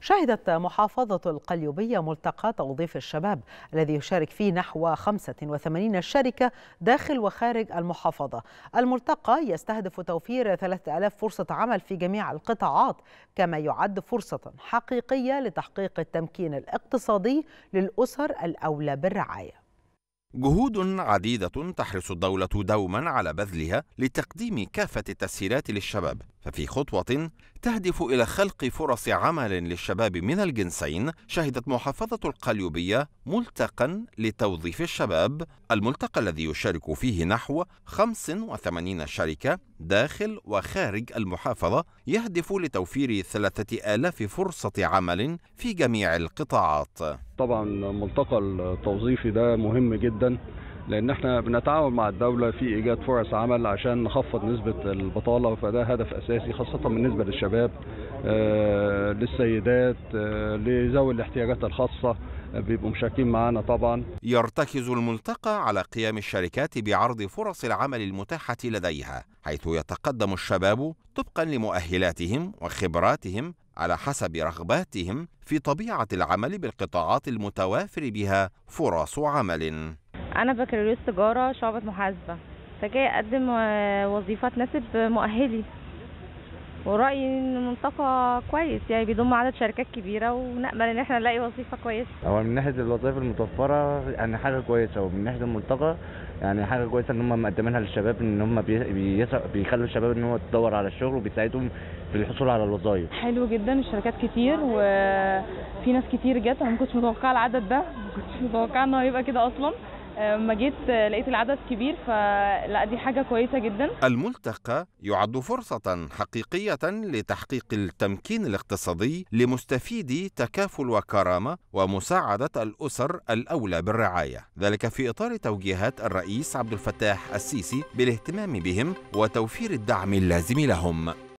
شهدت محافظة القليوبية ملتقى توظيف الشباب الذي يشارك فيه نحو 85 شركة داخل وخارج المحافظة الملتقى يستهدف توفير 3000 فرصة عمل في جميع القطاعات كما يعد فرصة حقيقية لتحقيق التمكين الاقتصادي للأسر الأولى بالرعاية جهود عديدة تحرص الدولة دوما على بذلها لتقديم كافة التسهيلات للشباب ففي خطوة تهدف إلى خلق فرص عمل للشباب من الجنسين شهدت محافظة القليوبية ملتقا لتوظيف الشباب الملتقى الذي يشارك فيه نحو 85 شركة داخل وخارج المحافظة يهدف لتوفير 3000 فرصة عمل في جميع القطاعات طبعا ملتقى التوظيفي ده مهم جدا لان احنا بنتعاون مع الدوله في ايجاد فرص عمل عشان نخفض نسبه البطاله فده هدف اساسي خاصه بالنسبه للشباب آه، للسيدات آه، لذوي الاحتياجات الخاصه آه، بيبقوا مشاركين معانا طبعا يرتكز الملتقى على قيام الشركات بعرض فرص العمل المتاحة لديها حيث يتقدم الشباب طبقا لمؤهلاتهم وخبراتهم على حسب رغباتهم في طبيعة العمل بالقطاعات المتوافر بها فرص عمل انا بكالوريوس تجاره شعبه محاسبه فجاي اقدم آه، وظيفه تناسب مؤهلي ورايي ان المنطقه كويس يعني بيضم عدد شركات كبيره ونامل ان احنا نلاقي وظيفه كويسه هو من ناحيه الوظائف المتوفره يعني حاجه كويسه ومن ناحيه المنطقه يعني حاجه كويسه ان هم مقدمينها للشباب ان هم بيخلوا الشباب ان هو تدور على الشغل وبيساعدهم في الحصول على الوظائف حلو جدا الشركات كتير وفي ناس كتير جت انا ما كنتش متوقعه العدد ده ما كنتش متوقعه انه هو يبقى كده اصلا ما جيت لقيت العدد كبير فلا دي حاجة كويسة جدا الملتقى يعد فرصة حقيقية لتحقيق التمكين الاقتصادي لمستفيدي تكافل وكرامة ومساعدة الأسر الأولى بالرعاية ذلك في إطار توجيهات الرئيس عبد الفتاح السيسي بالاهتمام بهم وتوفير الدعم اللازم لهم